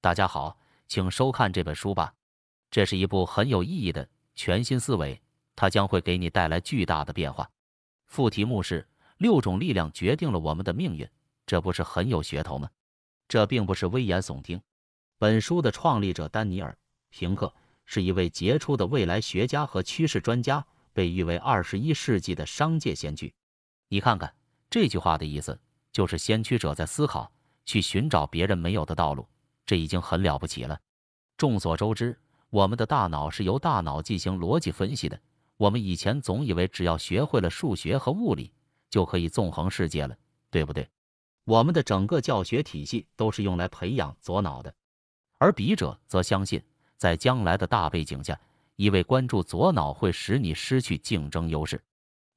大家好，请收看这本书吧。这是一部很有意义的全新思维，它将会给你带来巨大的变化。副题目是“六种力量决定了我们的命运”，这不是很有噱头吗？这并不是危言耸听。本书的创立者丹尼尔·平克是一位杰出的未来学家和趋势专家，被誉为二十一世纪的商界先驱。你看看这句话的意思，就是先驱者在思考，去寻找别人没有的道路。这已经很了不起了。众所周知，我们的大脑是由大脑进行逻辑分析的。我们以前总以为只要学会了数学和物理就可以纵横世界了，对不对？我们的整个教学体系都是用来培养左脑的，而笔者则相信，在将来的大背景下，一味关注左脑会使你失去竞争优势。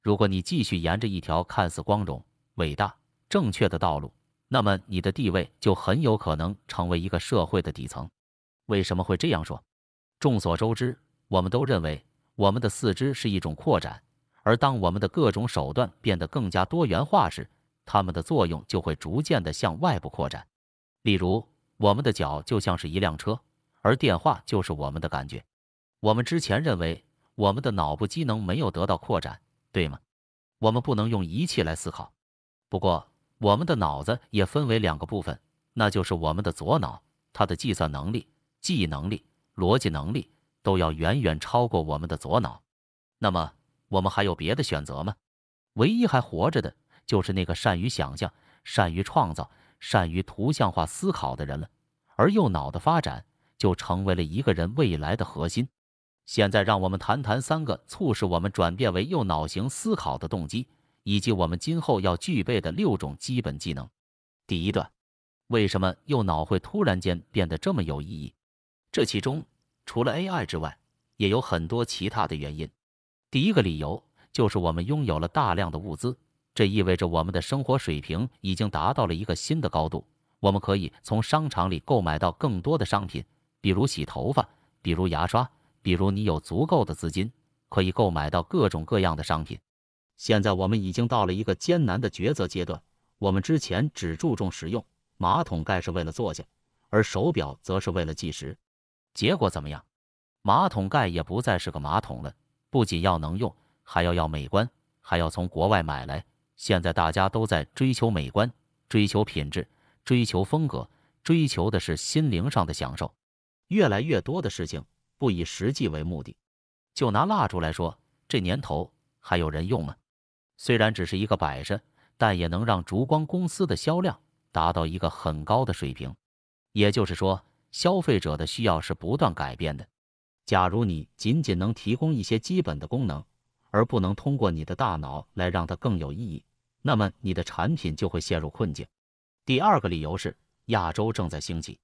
如果你继续沿着一条看似光荣、伟大、正确的道路，那么你的地位就很有可能成为一个社会的底层。为什么会这样说？众所周知，我们都认为我们的四肢是一种扩展，而当我们的各种手段变得更加多元化时，它们的作用就会逐渐地向外部扩展。例如，我们的脚就像是一辆车，而电话就是我们的感觉。我们之前认为我们的脑部机能没有得到扩展，对吗？我们不能用仪器来思考。不过，我们的脑子也分为两个部分，那就是我们的左脑，它的计算能力、记忆能力、逻辑能力都要远远超过我们的左脑。那么，我们还有别的选择吗？唯一还活着的就是那个善于想象、善于创造、善于图像化思考的人了。而右脑的发展就成为了一个人未来的核心。现在，让我们谈谈三个促使我们转变为右脑型思考的动机。以及我们今后要具备的六种基本技能。第一段，为什么右脑会突然间变得这么有意义？这其中除了 AI 之外，也有很多其他的原因。第一个理由就是我们拥有了大量的物资，这意味着我们的生活水平已经达到了一个新的高度。我们可以从商场里购买到更多的商品，比如洗头发，比如牙刷，比如你有足够的资金，可以购买到各种各样的商品。现在我们已经到了一个艰难的抉择阶段。我们之前只注重实用，马桶盖是为了坐下，而手表则是为了计时。结果怎么样？马桶盖也不再是个马桶了，不仅要能用，还要要美观，还要从国外买来。现在大家都在追求美观，追求品质，追求风格，追求的是心灵上的享受。越来越多的事情不以实际为目的。就拿蜡烛来说，这年头还有人用吗？虽然只是一个摆设，但也能让烛光公司的销量达到一个很高的水平。也就是说，消费者的需要是不断改变的。假如你仅仅能提供一些基本的功能，而不能通过你的大脑来让它更有意义，那么你的产品就会陷入困境。第二个理由是，亚洲正在兴起。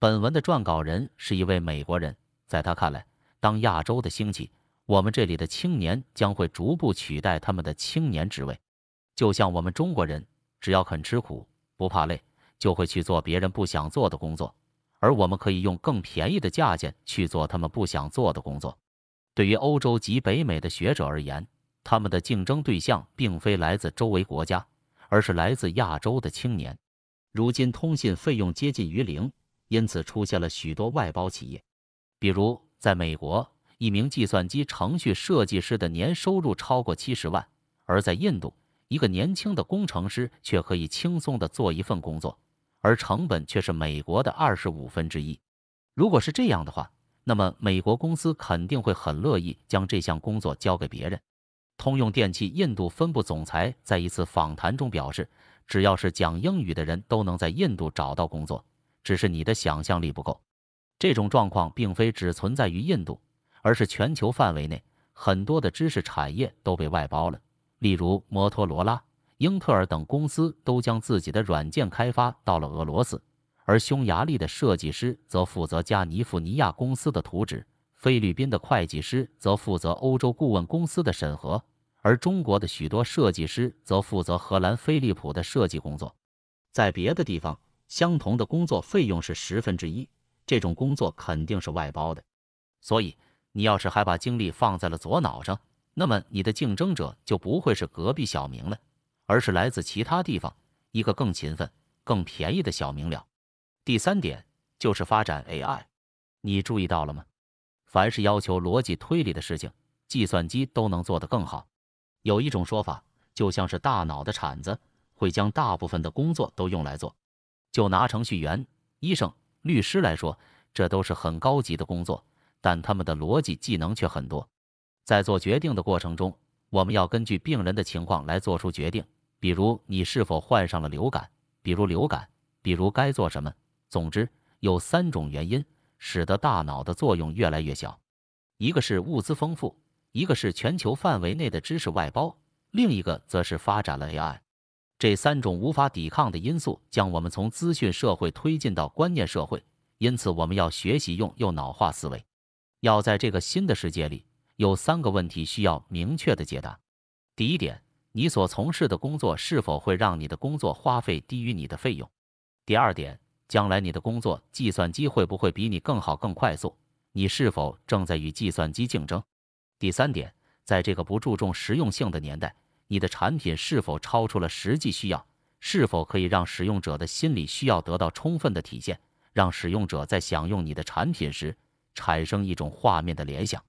本文的撰稿人是一位美国人，在他看来，当亚洲的兴起。我们这里的青年将会逐步取代他们的青年职位，就像我们中国人只要肯吃苦、不怕累，就会去做别人不想做的工作，而我们可以用更便宜的价钱去做他们不想做的工作。对于欧洲及北美的学者而言，他们的竞争对象并非来自周围国家，而是来自亚洲的青年。如今通信费用接近于零，因此出现了许多外包企业，比如在美国。一名计算机程序设计师的年收入超过七十万，而在印度，一个年轻的工程师却可以轻松地做一份工作，而成本却是美国的二十五分之一。如果是这样的话，那么美国公司肯定会很乐意将这项工作交给别人。通用电气印度分部总裁在一次访谈中表示：“只要是讲英语的人都能在印度找到工作，只是你的想象力不够。”这种状况并非只存在于印度。而是全球范围内很多的知识产业都被外包了，例如摩托罗拉、英特尔等公司都将自己的软件开发到了俄罗斯，而匈牙利的设计师则负责加尼福尼亚公司的图纸，菲律宾的会计师则负责欧洲顾问公司的审核，而中国的许多设计师则负责荷兰飞利浦的设计工作。在别的地方，相同的工作费用是十分之一，这种工作肯定是外包的，所以。你要是还把精力放在了左脑上，那么你的竞争者就不会是隔壁小明了，而是来自其他地方一个更勤奋、更便宜的小明了。第三点就是发展 AI，你注意到了吗？凡是要求逻辑推理的事情，计算机都能做得更好。有一种说法，就像是大脑的铲子，会将大部分的工作都用来做。就拿程序员、医生、律师来说，这都是很高级的工作。但他们的逻辑技能却很多，在做决定的过程中，我们要根据病人的情况来做出决定，比如你是否患上了流感，比如流感，比如该做什么。总之，有三种原因使得大脑的作用越来越小，一个是物资丰富，一个是全球范围内的知识外包，另一个则是发展了 AI。这三种无法抵抗的因素将我们从资讯社会推进到观念社会，因此我们要学习用右脑化思维。要在这个新的世界里，有三个问题需要明确的解答。第一点，你所从事的工作是否会让你的工作花费低于你的费用？第二点，将来你的工作计算机会不会比你更好、更快速？你是否正在与计算机竞争？第三点，在这个不注重实用性的年代，你的产品是否超出了实际需要？是否可以让使用者的心理需要得到充分的体现？让使用者在享用你的产品时。产生一种画面的联想，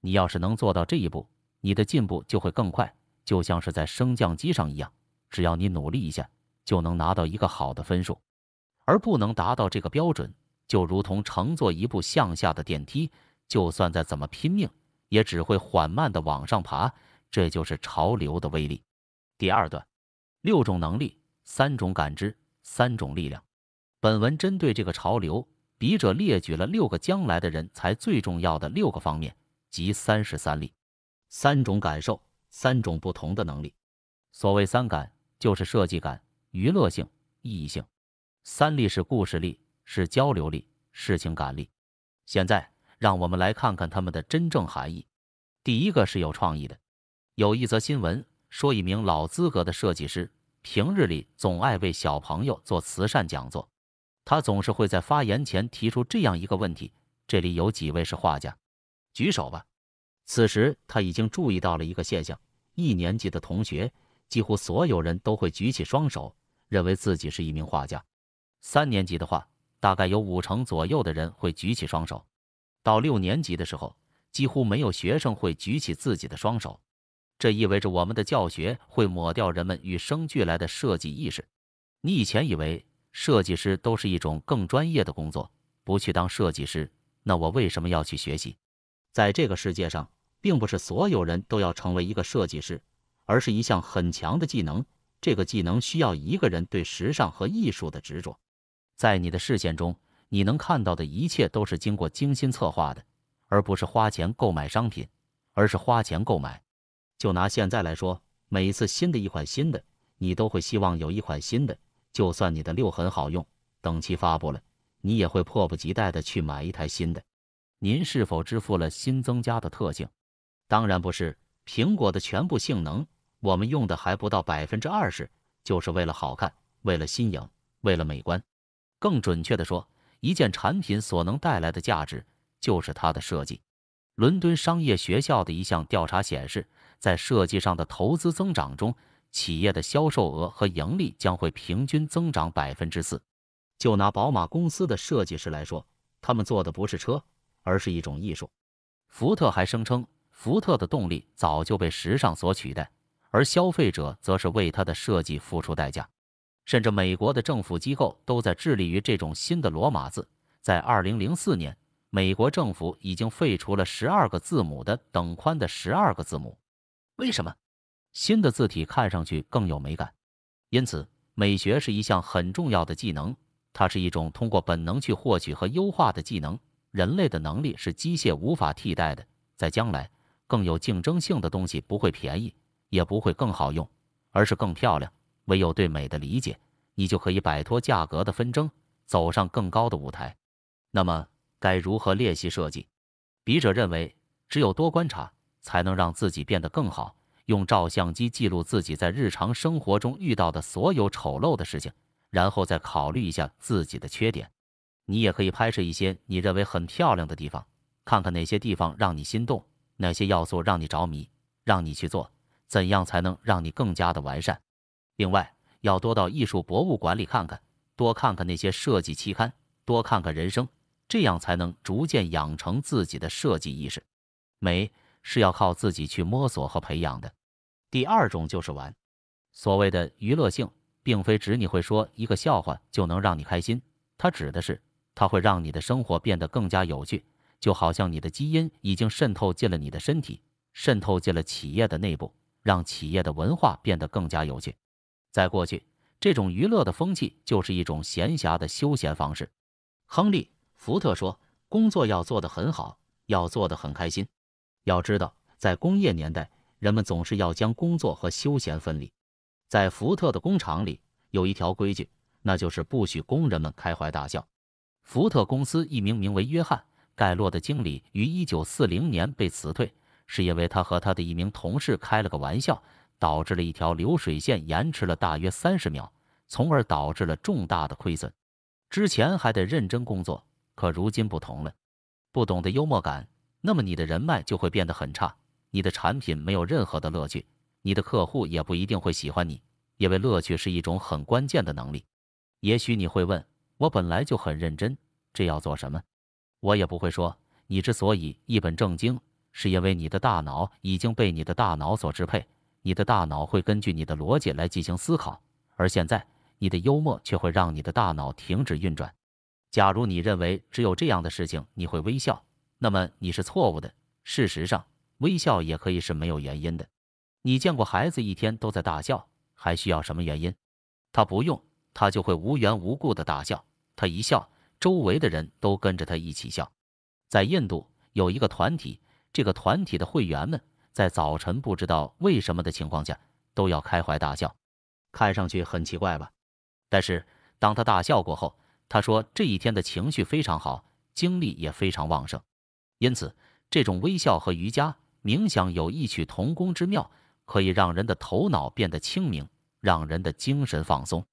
你要是能做到这一步，你的进步就会更快，就像是在升降机上一样，只要你努力一下，就能拿到一个好的分数。而不能达到这个标准，就如同乘坐一部向下的电梯，就算再怎么拼命，也只会缓慢的往上爬。这就是潮流的威力。第二段，六种能力，三种感知，三种力量。本文针对这个潮流。笔者列举了六个将来的人才最重要的六个方面，即三十三力、三种感受、三种不同的能力。所谓三感，就是设计感、娱乐性、意义性。三力是故事力、是交流力、是情感力。现在，让我们来看看他们的真正含义。第一个是有创意的。有一则新闻说，一名老资格的设计师，平日里总爱为小朋友做慈善讲座。他总是会在发言前提出这样一个问题：这里有几位是画家？举手吧。此时他已经注意到了一个现象：一年级的同学几乎所有人都会举起双手，认为自己是一名画家；三年级的话，大概有五成左右的人会举起双手；到六年级的时候，几乎没有学生会举起自己的双手。这意味着我们的教学会抹掉人们与生俱来的设计意识。你以前以为？设计师都是一种更专业的工作，不去当设计师，那我为什么要去学习？在这个世界上，并不是所有人都要成为一个设计师，而是一项很强的技能。这个技能需要一个人对时尚和艺术的执着。在你的视线中，你能看到的一切都是经过精心策划的，而不是花钱购买商品，而是花钱购买。就拿现在来说，每一次新的一款新的，你都会希望有一款新的。就算你的六很好用，等其发布了，你也会迫不及待的去买一台新的。您是否支付了新增加的特性？当然不是。苹果的全部性能，我们用的还不到百分之二十，就是为了好看，为了新颖，为了美观。更准确的说，一件产品所能带来的价值，就是它的设计。伦敦商业学校的一项调查显示，在设计上的投资增长中。企业的销售额和盈利将会平均增长百分之四。就拿宝马公司的设计师来说，他们做的不是车，而是一种艺术。福特还声称，福特的动力早就被时尚所取代，而消费者则是为他的设计付出代价。甚至美国的政府机构都在致力于这种新的罗马字。在二零零四年，美国政府已经废除了十二个字母的等宽的十二个字母。为什么？新的字体看上去更有美感，因此美学是一项很重要的技能。它是一种通过本能去获取和优化的技能。人类的能力是机械无法替代的。在将来，更有竞争性的东西不会便宜，也不会更好用，而是更漂亮。唯有对美的理解，你就可以摆脱价格的纷争，走上更高的舞台。那么，该如何练习设计？笔者认为，只有多观察，才能让自己变得更好。用照相机记录自己在日常生活中遇到的所有丑陋的事情，然后再考虑一下自己的缺点。你也可以拍摄一些你认为很漂亮的地方，看看哪些地方让你心动，哪些要素让你着迷，让你去做，怎样才能让你更加的完善。另外，要多到艺术博物馆里看看，多看看那些设计期刊，多看看人生，这样才能逐渐养成自己的设计意识。美。是要靠自己去摸索和培养的。第二种就是玩，所谓的娱乐性，并非指你会说一个笑话就能让你开心，它指的是它会让你的生活变得更加有趣，就好像你的基因已经渗透进了你的身体，渗透进了企业的内部，让企业的文化变得更加有趣。在过去，这种娱乐的风气就是一种闲暇的休闲方式。亨利·福特说：“工作要做得很好，要做得很开心。”要知道，在工业年代，人们总是要将工作和休闲分离。在福特的工厂里，有一条规矩，那就是不许工人们开怀大笑。福特公司一名名为约翰·盖洛的经理于1940年被辞退，是因为他和他的一名同事开了个玩笑，导致了一条流水线延迟了大约30秒，从而导致了重大的亏损。之前还得认真工作，可如今不同了，不懂得幽默感。那么你的人脉就会变得很差，你的产品没有任何的乐趣，你的客户也不一定会喜欢你，因为乐趣是一种很关键的能力。也许你会问我本来就很认真，这要做什么？我也不会说。你之所以一本正经，是因为你的大脑已经被你的大脑所支配，你的大脑会根据你的逻辑来进行思考，而现在你的幽默却会让你的大脑停止运转。假如你认为只有这样的事情你会微笑。那么你是错误的。事实上，微笑也可以是没有原因的。你见过孩子一天都在大笑，还需要什么原因？他不用，他就会无缘无故的大笑。他一笑，周围的人都跟着他一起笑。在印度有一个团体，这个团体的会员们在早晨不知道为什么的情况下都要开怀大笑，看上去很奇怪吧？但是当他大笑过后，他说这一天的情绪非常好，精力也非常旺盛。因此，这种微笑和瑜伽冥想有异曲同工之妙，可以让人的头脑变得清明，让人的精神放松。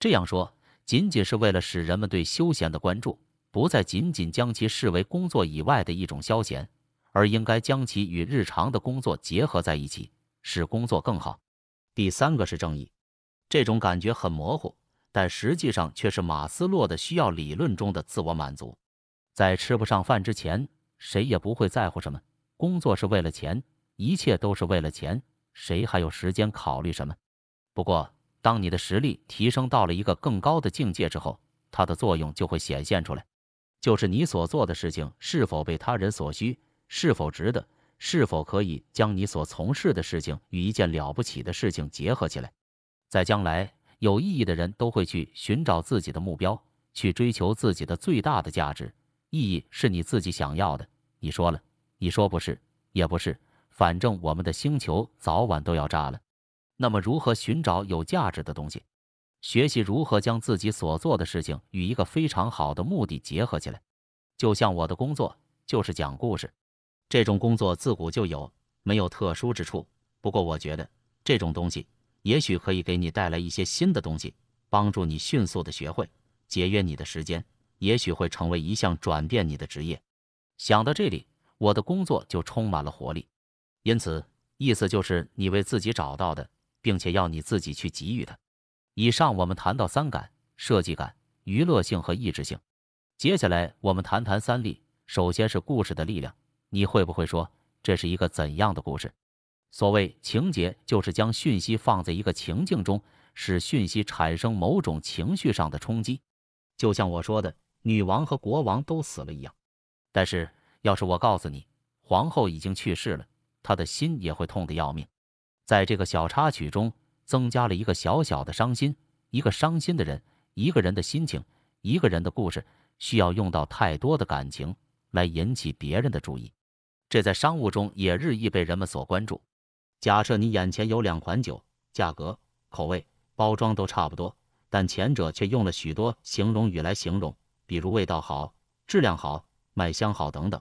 这样说，仅仅是为了使人们对休闲的关注不再仅仅将其视为工作以外的一种消闲，而应该将其与日常的工作结合在一起，使工作更好。第三个是正义，这种感觉很模糊，但实际上却是马斯洛的需要理论中的自我满足。在吃不上饭之前。谁也不会在乎什么，工作是为了钱，一切都是为了钱，谁还有时间考虑什么？不过，当你的实力提升到了一个更高的境界之后，它的作用就会显现出来，就是你所做的事情是否被他人所需，是否值得，是否可以将你所从事的事情与一件了不起的事情结合起来。在将来，有意义的人都会去寻找自己的目标，去追求自己的最大的价值。意义是你自己想要的。你说了，你说不是，也不是，反正我们的星球早晚都要炸了。那么如何寻找有价值的东西？学习如何将自己所做的事情与一个非常好的目的结合起来。就像我的工作就是讲故事，这种工作自古就有，没有特殊之处。不过我觉得这种东西也许可以给你带来一些新的东西，帮助你迅速的学会，节约你的时间，也许会成为一项转变你的职业。想到这里，我的工作就充满了活力。因此，意思就是你为自己找到的，并且要你自己去给予它。以上我们谈到三感：设计感、娱乐性和意志性。接下来我们谈谈三力。首先是故事的力量。你会不会说这是一个怎样的故事？所谓情节，就是将讯息放在一个情境中，使讯息产生某种情绪上的冲击。就像我说的，女王和国王都死了一样。但是，要是我告诉你，皇后已经去世了，她的心也会痛得要命。在这个小插曲中，增加了一个小小的伤心，一个伤心的人，一个人的心情，一个人的故事，需要用到太多的感情来引起别人的注意。这在商务中也日益被人们所关注。假设你眼前有两款酒，价格、口味、包装都差不多，但前者却用了许多形容语来形容，比如味道好、质量好。卖相好等等。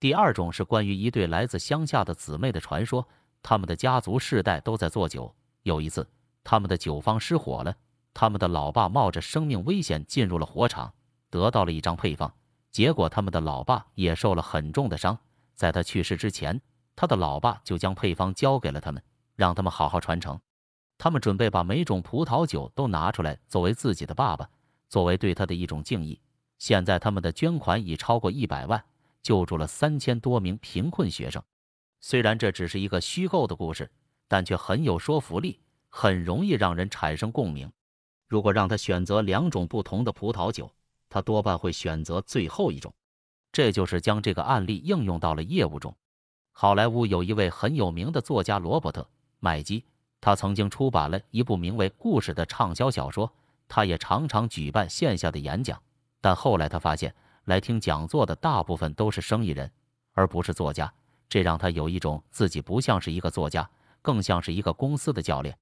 第二种是关于一对来自乡下的姊妹的传说，他们的家族世代都在做酒。有一次，他们的酒坊失火了，他们的老爸冒着生命危险进入了火场，得到了一张配方。结果，他们的老爸也受了很重的伤。在他去世之前，他的老爸就将配方交给了他们，让他们好好传承。他们准备把每种葡萄酒都拿出来作为自己的爸爸，作为对他的一种敬意。现在他们的捐款已超过一百万，救助了三千多名贫困学生。虽然这只是一个虚构的故事，但却很有说服力，很容易让人产生共鸣。如果让他选择两种不同的葡萄酒，他多半会选择最后一种。这就是将这个案例应用到了业务中。好莱坞有一位很有名的作家罗伯特·麦基，他曾经出版了一部名为《故事》的畅销小说，他也常常举办线下的演讲。但后来他发现，来听讲座的大部分都是生意人，而不是作家，这让他有一种自己不像是一个作家，更像是一个公司的教练。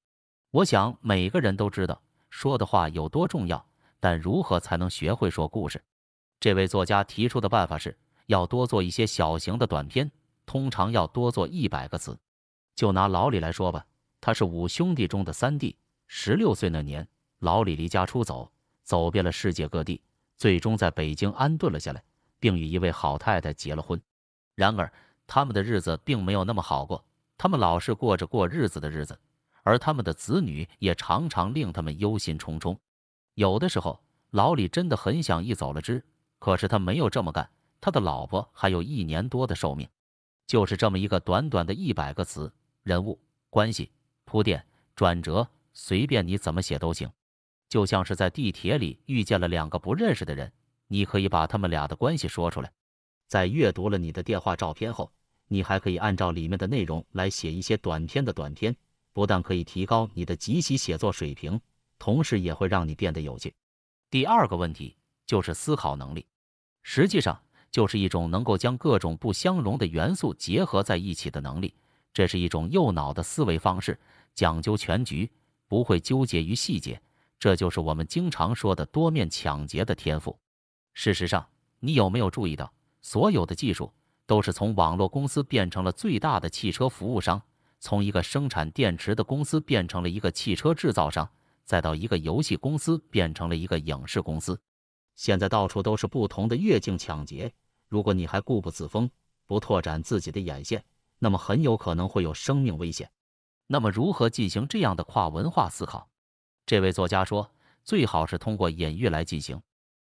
我想每个人都知道说的话有多重要，但如何才能学会说故事？这位作家提出的办法是，要多做一些小型的短片，通常要多做一百个词。就拿老李来说吧，他是五兄弟中的三弟，十六岁那年，老李离家出走，走遍了世界各地。最终在北京安顿了下来，并与一位好太太结了婚。然而，他们的日子并没有那么好过，他们老是过着过日子的日子，而他们的子女也常常令他们忧心忡忡。有的时候，老李真的很想一走了之，可是他没有这么干。他的老婆还有一年多的寿命。就是这么一个短短的一百个词，人物、关系、铺垫、转折，随便你怎么写都行。就像是在地铁里遇见了两个不认识的人，你可以把他们俩的关系说出来。在阅读了你的电话照片后，你还可以按照里面的内容来写一些短篇的短篇，不但可以提高你的即席写作水平，同时也会让你变得有趣。第二个问题就是思考能力，实际上就是一种能够将各种不相容的元素结合在一起的能力，这是一种右脑的思维方式，讲究全局，不会纠结于细节。这就是我们经常说的多面抢劫的天赋。事实上，你有没有注意到，所有的技术都是从网络公司变成了最大的汽车服务商，从一个生产电池的公司变成了一个汽车制造商，再到一个游戏公司变成了一个影视公司。现在到处都是不同的越境抢劫。如果你还固步自封，不拓展自己的眼线，那么很有可能会有生命危险。那么，如何进行这样的跨文化思考？这位作家说：“最好是通过隐喻来进行。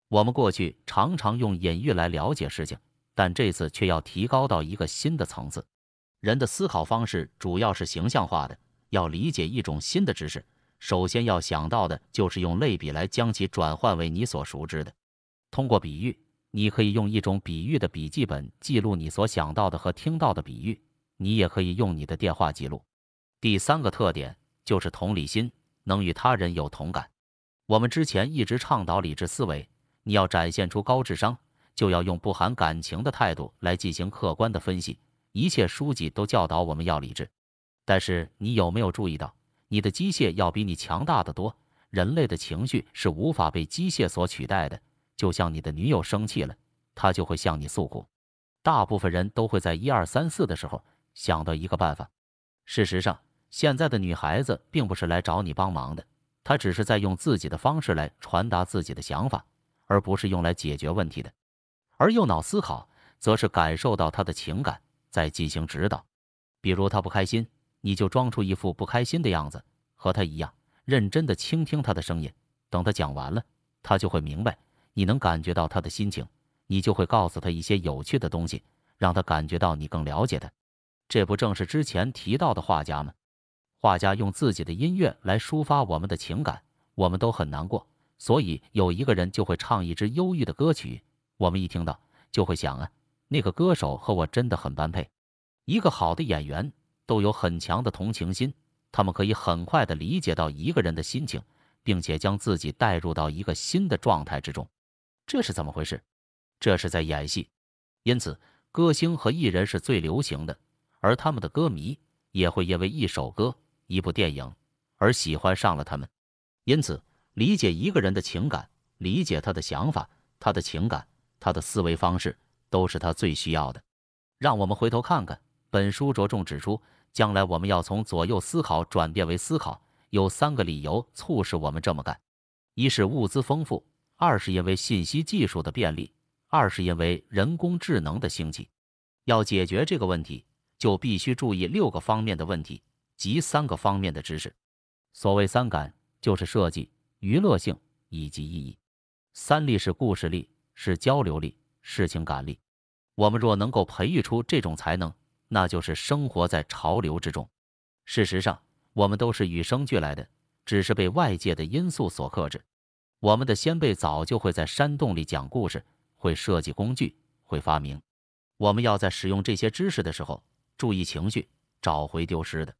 我们过去常常用隐喻来了解事情，但这次却要提高到一个新的层次。人的思考方式主要是形象化的。要理解一种新的知识，首先要想到的就是用类比来将其转换为你所熟知的。通过比喻，你可以用一种比喻的笔记本记录你所想到的和听到的比喻。你也可以用你的电话记录。第三个特点就是同理心。”能与他人有同感。我们之前一直倡导理智思维，你要展现出高智商，就要用不含感情的态度来进行客观的分析。一切书籍都教导我们要理智。但是你有没有注意到，你的机械要比你强大的多？人类的情绪是无法被机械所取代的。就像你的女友生气了，她就会向你诉苦。大部分人都会在一二三四的时候想到一个办法。事实上，现在的女孩子并不是来找你帮忙的，她只是在用自己的方式来传达自己的想法，而不是用来解决问题的。而右脑思考则是感受到她的情感，在进行指导。比如她不开心，你就装出一副不开心的样子，和她一样认真的倾听她的声音。等她讲完了，她就会明白你能感觉到她的心情，你就会告诉她一些有趣的东西，让她感觉到你更了解她。这不正是之前提到的画家吗？画家用自己的音乐来抒发我们的情感，我们都很难过，所以有一个人就会唱一支忧郁的歌曲，我们一听到就会想啊，那个歌手和我真的很般配。一个好的演员都有很强的同情心，他们可以很快地理解到一个人的心情，并且将自己带入到一个新的状态之中。这是怎么回事？这是在演戏。因此，歌星和艺人是最流行的，而他们的歌迷也会因为一首歌。一部电影，而喜欢上了他们，因此理解一个人的情感，理解他的想法，他的情感，他的思维方式，都是他最需要的。让我们回头看看，本书着重指出，将来我们要从左右思考转变为思考，有三个理由促使我们这么干：一是物资丰富，二是因为信息技术的便利，二是因为人工智能的兴起。要解决这个问题，就必须注意六个方面的问题。及三个方面的知识，所谓三感就是设计、娱乐性以及意义。三力是故事力、是交流力、是情感力。我们若能够培育出这种才能，那就是生活在潮流之中。事实上，我们都是与生俱来的，只是被外界的因素所克制。我们的先辈早就会在山洞里讲故事，会设计工具，会发明。我们要在使用这些知识的时候，注意情绪，找回丢失的。